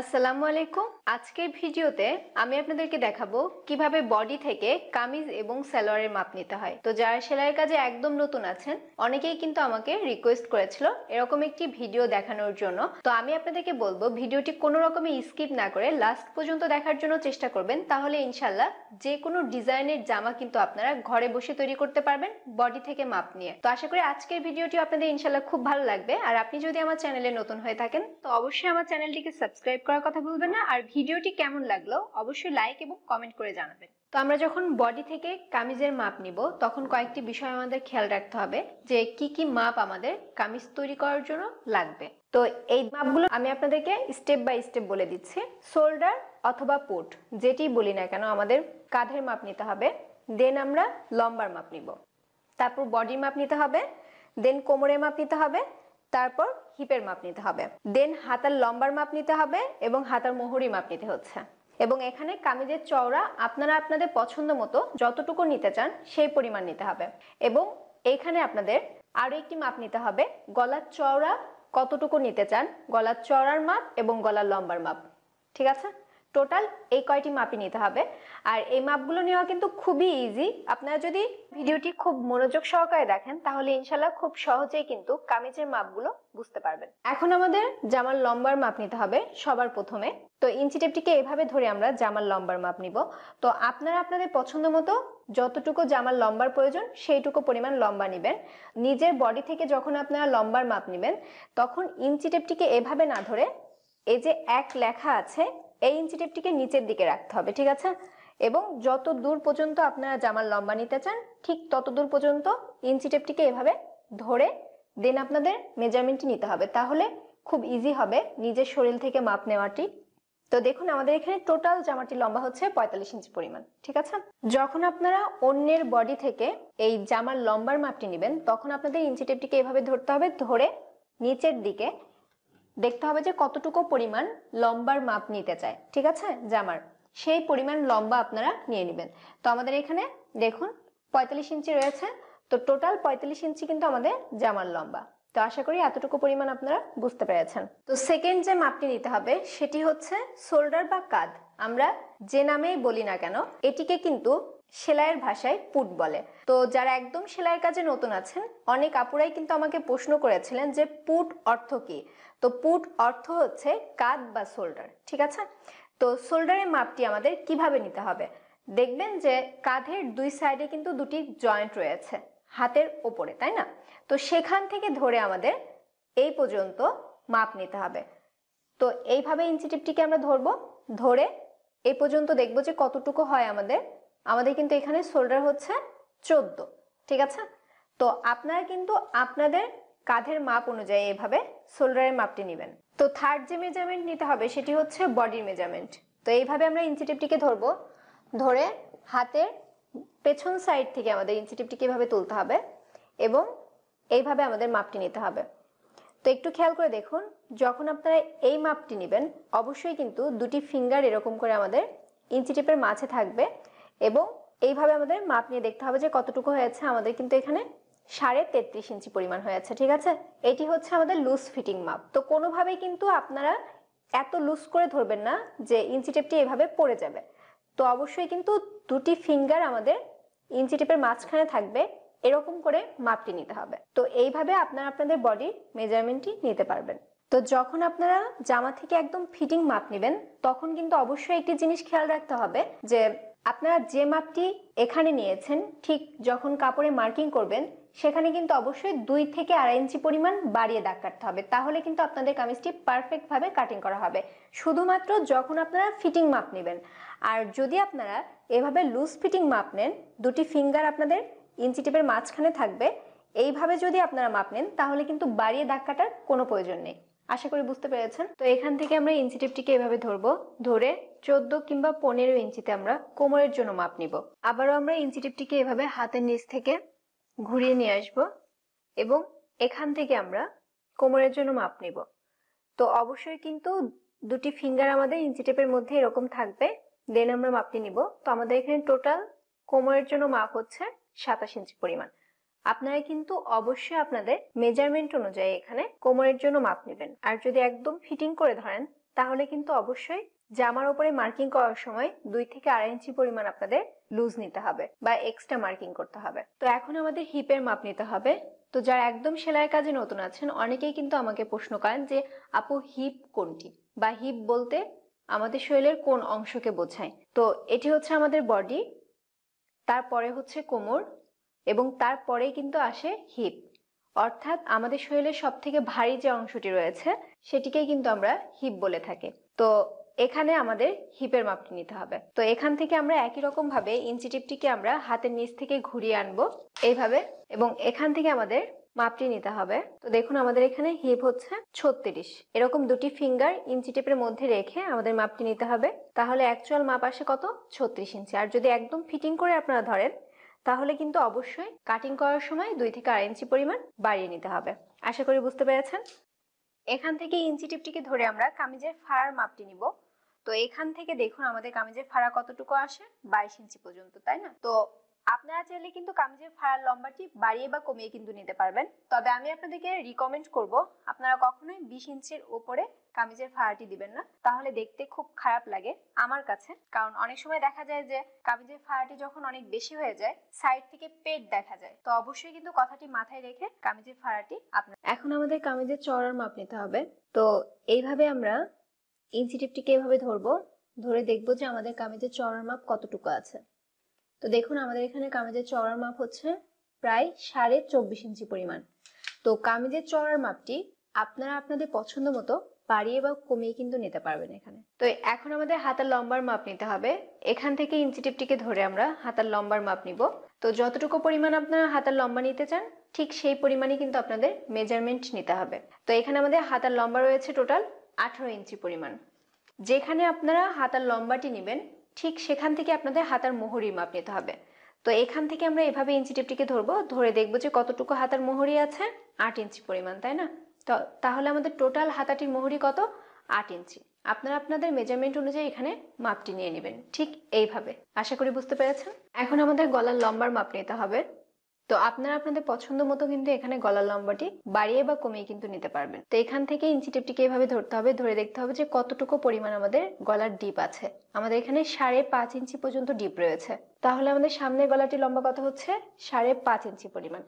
আসসালামু আলাইকুম আজকের ভিডিওতে আমি আপনাদেরকে দেখাবো কিভাবে বডি থেকে কামিজ এবং সালোয়ারের মাপ নিতে হয় তো যারা সেলাইয়ের কাজে একদম নতুন আছেন অনেকেই কিন্তু আমাকে রিকোয়েস্ট করেছিল এরকম একটি ভিডিও দেখানোর জন্য তো আমি আপনাদেরকে বলবো ভিডিওটি কোনো রকমে স্কিপ না করে লাস্ট পর্যন্ত দেখার জন্য চেষ্টা করবেন তাহলে ইনশাল্লাহ যে কোনো ডিজাইনের জামা কিন্তু আপনারা ঘরে বসে তৈরি করতে পারবেন বডি থেকে মাপ নিয়ে তো আশা করি আজকের ভিডিওটি আপনাদের ইনশাল্লাহ খুব ভালো লাগবে আর আপনি যদি আমার চ্যানেলে নতুন হয়ে থাকেন তো অবশ্যই আমার চ্যানেলটিকে সাবস্ক্রাইব করার কথা ভুলবেন না আর ভিডিওটি কেমন লাগলো অবশ্যই লাইক এবং কমেন্ট করে জানাবেন তো আমরা যখন বডি থেকে কামিজের মাপ নিব তখন কয়েকটি বিষয় আমাদের খেয়াল রাখতে হবে যে কি কি মাপ আমাদের কামিজ তৈরি করার জন্য লাগবে তো এই মাপগুলো আমি আপনাদেরকে স্টেপ বাই স্টেপ বলে দিচ্ছি শোল্ডার অথবা পোট যেটি বলি না কেন আমাদের কাঁধের মাপ নিতে হবে দেন আমরা লম্বার মাপ নিব তারপর বডির মাপ নিতে হবে দেন কোমরের মাপ নিতে হবে তারপর হিপের মাপ নিতে হবে দেন হাতার লম্বার মাপ নিতে হবে এবং হাতার মোহরি মাপ নিতে হচ্ছে এবং এখানে কামিজের চওড়া আপনারা আপনাদের পছন্দ মতো যতটুকু নিতে চান সেই পরিমাণ নিতে হবে এবং এখানে আপনাদের আরও একটি মাপ নিতে হবে গলার চওড়া কতটুকু নিতে চান গলার চওড়ার মাপ এবং গলার লম্বার মাপ ঠিক আছে টোটাল এই কয়টি মাপই নিতে হবে আর এই মাপগুলো নেওয়া কিন্তু খুবই ইজি আপনারা যদি ভিডিওটি খুব মনোযোগ সহকারে দেখেন তাহলে ইনশাল্লাহ খুব সহজেই কিন্তু কামিজের মাপগুলো বুঝতে পারবেন এখন আমাদের জামার লম্বার মাপ নিতে হবে সবার প্রথমে তো ইনসিটেপটিকে এভাবে ধরে আমরা জামার লম্বার মাপ নিব তো আপনারা আপনাদের পছন্দ মতো যতটুকু জামার লম্বার প্রয়োজন সেইটুকু পরিমাণ লম্বা নেবেন নিজের বডি থেকে যখন আপনারা লম্বার মাপ নেবেন তখন ইঞ্চিটেপটিকে এভাবে না ধরে এই যে এক লেখা আছে এই ইঞ্চি টেপটিকে নিচের দিকে রাখতে হবে ঠিক আছে এবং যত দূর পর্যন্ত আপনারা জামার লম্বা নিতে চান ঠিক তত দূর পর্যন্ত ইঞ্চি টেপটিকে এভাবে ধরে দেন আপনাদের মেজারমেন্টটি নিতে হবে তাহলে খুব ইজি হবে নিজের শরীর থেকে মাপ নেওয়াটি তো দেখুন আমাদের এখানে টোটাল জামাটি লম্বা হচ্ছে পঁয়তাল্লিশ ইঞ্চি পরিমাণ ঠিক আছে যখন আপনারা অন্যের বডি থেকে এই জামার লম্বার মাপটি নেবেন তখন আপনাদের ইঞ্চি টেপটিকে এভাবে ধরতে হবে ধরে নিচের দিকে দেখতে হবে যে কতটুকু পরিমাণ লম্বার মাপ নিতে চায় ঠিক আছে জামার সেই পরিমাণ লম্বা আপনারা নিয়ে নেবেন তো আমাদের এখানে দেখুন পঁয়তাল্লিশ ইঞ্চি রয়েছে তো টোটাল পঁয়তাল্লিশ ইঞ্চি কিন্তু আমাদের জামার লম্বা তো আশা করি এতটুকু পরিমাণ আপনারা বুঝতে পেরেছেন তো সেকেন্ড যে মাপটি নিতে হবে সেটি হচ্ছে শোল্ডার বা কাঁধ আমরা যে নামেই বলি না কেন এটিকে কিন্তু সেলাইয়ের ভাষায় পুট বলে তো যারা একদম সেলাইয়ের কাজে নতুন আছেন অনেক আপুরাই কিন্তু আমাকে প্রশ্ন করেছিলেন যে পুট অর্থ কি তো পুট অর্থ হচ্ছে কাঁধ বা শোল্ডার ঠিক আছে তো শোল্ডারের মাপটি আমাদের কিভাবে নিতে হবে দেখবেন যে কাঁধের দুই সাইডে কিন্তু দুটি জয়েন্ট রয়েছে হাতের ওপরে তাই না তো সেখান থেকে ধরে আমাদের এই পর্যন্ত মাপ নিতে হবে তো এইভাবে ইনসিটিভটিকে আমরা ধরবো ধরে এই পর্যন্ত দেখবো যে কতটুকু হয় আমাদের আমাদের কিন্তু এখানে শোল্ডার হচ্ছে চোদ্দ ঠিক আছে তো আপনারা কিন্তু আপনাদের কাঁধের মাপ অনুযায়ী এভাবে শোল্ডারের মাপটি নেবেন তো থার্ড যে মেজারমেন্ট নিতে হবে সেটি হচ্ছে বডির মেজারমেন্ট তো এইভাবে আমরা ইনসিটিভটিকে ধরবো ধরে হাতের পেছন সাইড থেকে আমাদের ইনসিটিভটিকে এভাবে তুলতে হবে এবং এইভাবে আমাদের মাপটি নিতে হবে তো একটু খেয়াল করে দেখুন যখন আপনারা এই মাপটি নেবেন অবশ্যই কিন্তু দুটি ফিঙ্গার এরকম করে আমাদের ইঞ্চি টিপের মাঝে থাকবে এবং এইভাবে আমাদের মাপ নিয়ে দেখতে হবে যে কতটুকু হয়েছে আমাদের কিন্তু এখানে সাড়ে তেত্রিশ ইঞ্চি পরিমাণ হয়েছে ঠিক আছে এটি হচ্ছে আমাদের লুজ ফিটিং মাপ তো কোনোভাবেই কিন্তু আপনারা এত লুজ করে ধরবেন না যে ইঞ্চি টেপটি এভাবে পড়ে যাবে তো অবশ্যই কিন্তু দুটি ফিঙ্গার আমাদের ইঞ্চি টেপের মাঝখানে থাকবে এরকম করে মাপটি নিতে হবে তো এইভাবে আপনারা আপনাদের বডির মেজারমেন্টটি নিতে পারবেন তো যখন আপনারা জামা থেকে একদম ফিটিং মাপ নেবেন তখন কিন্তু অবশ্যই একটি জিনিস খেয়াল রাখতে হবে যে আপনারা যে মাপটি এখানে নিয়েছেন ঠিক যখন কাপড়ে মার্কিং করবেন সেখানে কিন্তু অবশ্যই দুই থেকে আড়াই ইঞ্চি পরিমাণ বাড়িয়ে দাগ কাটতে হবে তাহলে কিন্তু আপনাদের কামিজটি পারফেক্টভাবে কাটিং করা হবে শুধুমাত্র যখন আপনারা ফিটিং মাপ নেবেন আর যদি আপনারা এভাবে লুজ ফিটিং মাপ নেন দুটি ফিঙ্গার আপনাদের ইঞ্চি টেপের মাঝখানে থাকবে এইভাবে যদি আপনারা মাপ নেন তাহলে কিন্তু বাড়িয়ে দাগ কাটার কোনো প্রয়োজন নেই আশা করি বুঝতে পেরেছেন তো এখান থেকে আমরা ইঞ্চি টেপটিকে এভাবে ধরবো ধরে চোদ্দ কিংবা পনেরো ইঞ্চিতে আমরা কোমরের জন্য মাপ নিব আবারও আমরা ইঞ্চি টিপটিকে এভাবে হাতের নিচ থেকে ঘুরিয়ে নিয়ে আসব এবং এখান থেকে আমরা কোমরের জন্য মাপ নিব তো অবশ্যই কিন্তু দুটি ফিঙ্গার আমাদের ইঞ্চি টেপের মধ্যে এরকম থাকবে দেন আমরা মাপটি নিব তো আমাদের এখানে টোটাল কোমরের জন্য মাপ হচ্ছে সাতাশ ইঞ্চি পরিমাণ আপনারা কিন্তু অবশ্যই আপনাদের মেজারমেন্ট অনুযায়ী এখানে কোমরের জন্য মাপ নেবেন আর যদি একদম ফিটিং করে ধরেন তাহলে কিন্তু অবশ্যই জামার ওপরে মার্কিং করার সময় দুই থেকে আড়াই ইঞ্চি পরিমাণ আপনাদের লুজ নিতে হবে বা এক্সট্রা মার্কিং করতে হবে তো এখন আমাদের হিপের মাপ নিতে হবে তো যারা একদম সেলাই কাজে নতুন আছেন অনেকেই কিন্তু আমাকে প্রশ্ন করেন যে আপু হিপ কোনটি বা হিপ বলতে আমাদের শরীরের কোন অংশকে বোঝায় তো এটি হচ্ছে আমাদের বডি তারপরে হচ্ছে কোমর এবং তারপরেই কিন্তু আসে হিপ অর্থাৎ আমাদের শরীরের সব থেকে ভারী যে অংশটি রয়েছে সেটিকেই কিন্তু আমরা হিপ বলে থাকি তো এখানে আমাদের হিপের মাপটি নিতে হবে তো এখান থেকে আমরা একই রকম ভাবে ইঞ্চি টিপটিকে আমরা হাতের নিচ থেকে ঘুরিয়ে আনবো এইভাবে এবং এখান থেকে আমাদের মাপটি নিতে হবে তো দেখুন আমাদের এখানে হিপ হচ্ছে ছত্রিশ এরকম দুটি ফিঙ্গার ইঞ্চি মধ্যে রেখে আমাদের মাপটি নিতে হবে তাহলে অ্যাকচুয়াল মাপ আসে কত ছত্রিশ ইঞ্চি আর যদি একদম ফিটিং করে আপনারা ধরেন তাহলে কিন্তু অবশ্যই কাটিং করার সময় দুই থেকে আড়াই ইঞ্চি পরিমাণ বাড়িয়ে নিতে হবে আশা করি বুঝতে পেরেছেন এখান থেকে ইঞ্চি টিপটিকে ধরে আমরা কামিজের ফাড়ার মাপটি নিব তো এখান থেকে দেখুন আমাদের কামিজের ফাড়া কতটুকু আসে বাইশ ইঞ্চি পর্যন্ত তাই না তো আপনারা চাইলে কিন্তু কামিজের ফাড়ার লম্বাটি বাড়িয়ে বা কমিয়ে কিন্তু নিতে পারবেন তবে আমি আপনাদেরকে রিকমেন্ড করব আপনারা কখনোই বিশ ইঞ্চির ওপরে কামিজের ফাড়াটি দিবেন না তাহলে দেখতে খুব খারাপ লাগে আমার কাছে কারণ অনেক সময় দেখা যায় যে কামিজের ফাড়াটি যখন অনেক বেশি হয়ে যায় সাইড থেকে পেট দেখা যায় তো অবশ্যই কিন্তু কথাটি মাথায় রেখে কামিজের ফাড়াটি আপনার এখন আমাদের কামিজের চড়ার মাপ নিতে হবে তো এইভাবে আমরা ইঞ্চি টিপটিকে এভাবে ধরবো ধরে দেখবো যে আমাদের কামিজের চড়ার মাপ কতটুকু আছে তো দেখুন আমাদের এখানে কামিজের চড়ার মাপ হচ্ছে প্রায় সাড়ে চব্বিশ ইঞ্চি পরিমাণ তো কামিজের চড়ার মাপটি আপনারা আপনাদের পছন্দ মতো বাড়িয়ে বা কমিয়ে কিন্তু নিতে পারবেন এখানে তো এখন আমাদের হাতার লম্বার মাপ নিতে হবে এখান থেকে ইনসিটিভটিকে ধরে আমরা হাতার লম্বার মাপ নিব তো যতটুকু পরিমাণ আপনারা হাতের লম্বা নিতে চান ঠিক সেই পরিমাণে কিন্তু আপনাদের মেজারমেন্ট নিতে হবে তো এখানে আমাদের হাতের লম্বা রয়েছে টোটাল আঠেরো ইঞ্চি পরিমাণ যেখানে আপনারা হাতার লম্বাটি নেবেন ঠিক সেখান থেকে আপনাদের হাতার মোহরি মাপ নিতে হবে তো এখান থেকে আমরা এভাবে ইঞ্চি টিপটিকে ধরবো ধরে দেখবো যে কতটুকু হাতার মোহরি আছে আট ইঞ্চি পরিমাণ তাই না তো তাহলে আমাদের টোটাল হাতাটির মোহরি কত আট ইঞ্চি আপনারা আপনাদের মেজারমেন্ট অনুযায়ী এখানে মাপটি নিয়ে নেবেন ঠিক এইভাবে আশা করি বুঝতে পেরেছেন এখন আমাদের গলার লম্বার মাপ নিতে হবে তো আপনারা আপনাদের পছন্দ মতো কিন্তু এখানে গলার লম্বাটি বাড়িয়ে বা কমিয়ে কিন্তু নিতে পারবেন তো এখান থেকে ইঞ্চি এভাবে ধরতে হবে ধরে দেখতে হবে যে কতটুকু পরিমাণ আমাদের গলার ডিপ আছে আমাদের এখানে সাড়ে পাঁচ ইঞ্চি পর্যন্ত ডিপ রয়েছে তাহলে আমাদের সামনের গলাটি লম্বা কত হচ্ছে সাড়ে পাঁচ ইঞ্চি পরিমাণ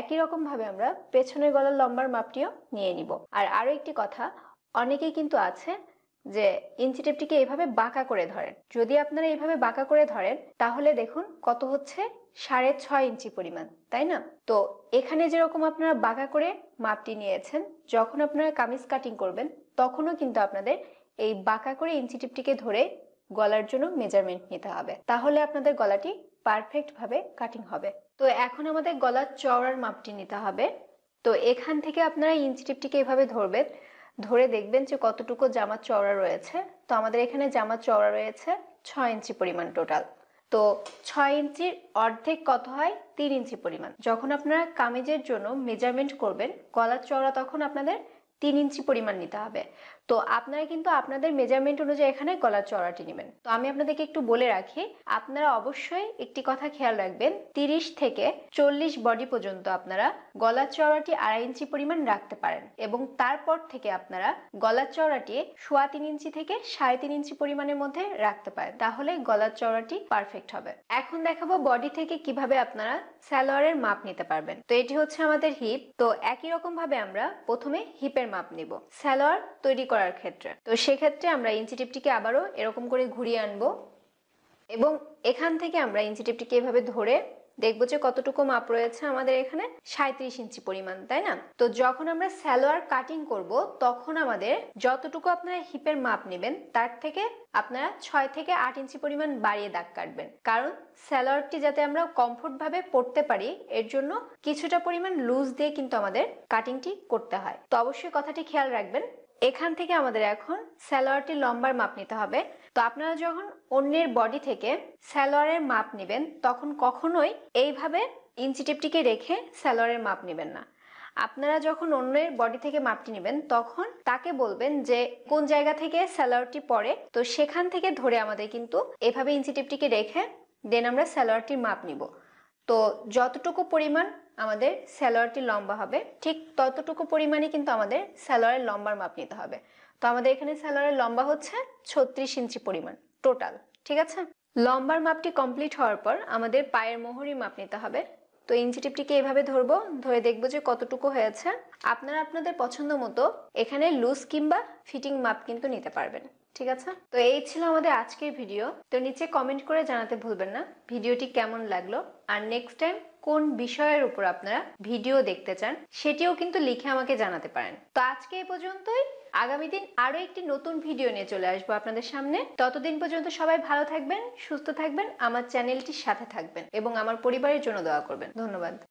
একই রকম ভাবে আমরা পেছনের গলার লম্বার মাপটিও নিয়ে নিব আর আরো একটি কথা অনেকেই কিন্তু আছে যে ইঞ্চি টেপটিকে এভাবে বাঁকা করে ধরেন যদি আপনারা এইভাবে বাঁকা করে ধরেন তাহলে দেখুন কত হচ্ছে সাড়ে ছয় ইঞ্চি পরিমাণ তাই না তো এখানে যেরকম আপনারা বাঁকা করে মাপটি নিয়েছেন যখন আপনারা কামিজ কাটিং করবেন তখনও কিন্তু আপনাদের এই বাঁকা করে ইঞ্চি টিপটিকে ধরে গলার জন্য মেজারমেন্ট নিতে হবে তাহলে আপনাদের গলাটি পারফেক্টভাবে কাটিং হবে তো এখন আমাদের গলার চওড়ার মাপটি নিতে হবে তো এখান থেকে আপনারা ইঞ্চি টিপটিকে এভাবে ধরবেন ধরে দেখবেন যে কতটুকু জামার চওড়া রয়েছে তো আমাদের এখানে জামার চওড়া রয়েছে ছয় ইঞ্চি পরিমাণ টোটাল তো ছয় ইঞ্চির অর্ধেক কত হয় তিন ইঞ্চি পরিমাণ যখন আপনারা কামিজের জন্য মেজারমেন্ট করবেন গলার চওড়া তখন আপনাদের তিন ইঞ্চি পরিমাণ নিতে হবে তো আপনারা কিন্তু আপনাদের মেজারমেন্ট অনুযায়ী এখানে গলার চড়াটি নেবেন তো আমি আপনাদেরকে একটু বলে রাখি আপনারা অবশ্যই একটি কথা খেয়াল রাখবেন তিরিশ থেকে চল্লিশ বডি পর্যন্ত আপনারা গলার চড়াটি আড়াই ইঞ্চি পরিমাণ রাখতে পারেন এবং তারপর থেকে আপনারা গলার চড়াটি সোয়া তিন ইঞ্চি থেকে সাড়ে তিন ইঞ্চি পরিমাণের মধ্যে রাখতে পারেন তাহলে গলার চড়াটি পারফেক্ট হবে এখন দেখাবো বডি থেকে কিভাবে আপনারা স্যালোয়ারের মাপ নিতে পারবেন তো এটি হচ্ছে আমাদের হিপ তো একই রকম ভাবে আমরা প্রথমে হিপের মাপ নিব স্যালোয়ার তৈরি করার ক্ষেত্রে তো সেক্ষেত্রে আমরা ইঞ্চি টিপটিকে আবারও এরকম করে ঘুরিয়ে আনবো এবং এখান থেকে আমরা ইঞ্চি টিপটিকে এভাবে ধরে দেখবো যে কতটুকু মাপ রয়েছে আমাদের এখানে সাঁত্রিশ ইঞ্চি পরিমাণ তাই না তো যখন আমরা স্যালোয়ার কাটিং করব তখন আমাদের যতটুকু আপনারা হিপের মাপ নেবেন তার থেকে আপনারা ছয় থেকে আট ইঞ্চি পরিমাণ বাড়িয়ে দাগ কাটবেন কারণ স্যালোয়ারটি যাতে আমরা কমফোর্টভাবে পড়তে পারি এর জন্য কিছুটা পরিমাণ লুজ দিয়ে কিন্তু আমাদের কাটিংটি করতে হয় তো অবশ্যই কথাটি খেয়াল রাখবেন এখান থেকে আমাদের এখন স্যালোয়ারটি লম্বার মাপ নিতে হবে তো আপনারা যখন অন্যের বডি থেকে স্যালোয়ারের মাপ নেবেন তখন কখনোই এইভাবে ইনসিটিভটিকে রেখে স্যালোয়ারের মাপ নেবেন না আপনারা যখন অন্যের বডি থেকে মাপটি নেবেন তখন তাকে বলবেন যে কোন জায়গা থেকে স্যালোয়ারটি পড়ে তো সেখান থেকে ধরে আমাদের কিন্তু এভাবে ইনসিটিভটিকে রেখে দেন আমরা স্যালোয়ারটির মাপ নিব তো যতটুকু পরিমাণ আমাদের স্যালোয়ারটি লম্বা হবে ঠিক ততটুকু পরিমাণে কিন্তু আমাদের স্যালোয়ারের লম্বার মাপ নিতে হবে তো আমাদের এখানে স্যালোয়ারের লম্বা হচ্ছে ছত্রিশ ইঞ্চি পরিমাণ টোটাল ঠিক আছে লম্বার মাপটি কমপ্লিট হওয়ার পর আমাদের পায়ের মোহরই মাপ নিতে হবে তো ইঞ্চি টিপটিকে এভাবে ধরবো ধরে দেখবো যে কতটুকু হয়েছে আপনারা আপনাদের পছন্দ মতো এখানে লুজ কিংবা ফিটিং মাপ কিন্তু নিতে পারবেন ঠিক আছে তো এই ছিল আমাদের আজকের ভিডিও তো নিচে কমেন্ট করে জানাতে ভুলবেন না ভিডিওটি কেমন লাগলো আর নেক্সট টাইম কোন বিষয়ের উপর আপনারা ভিডিও দেখতে চান সেটিও কিন্তু লিখে আমাকে জানাতে পারেন তো আজকে এ পর্যন্তই আগামী দিন আরও একটি নতুন ভিডিও নিয়ে চলে আসবো আপনাদের সামনে ততদিন পর্যন্ত সবাই ভালো থাকবেন সুস্থ থাকবেন আমার চ্যানেলটির সাথে থাকবেন এবং আমার পরিবারের জন্য দোয়া করবেন ধন্যবাদ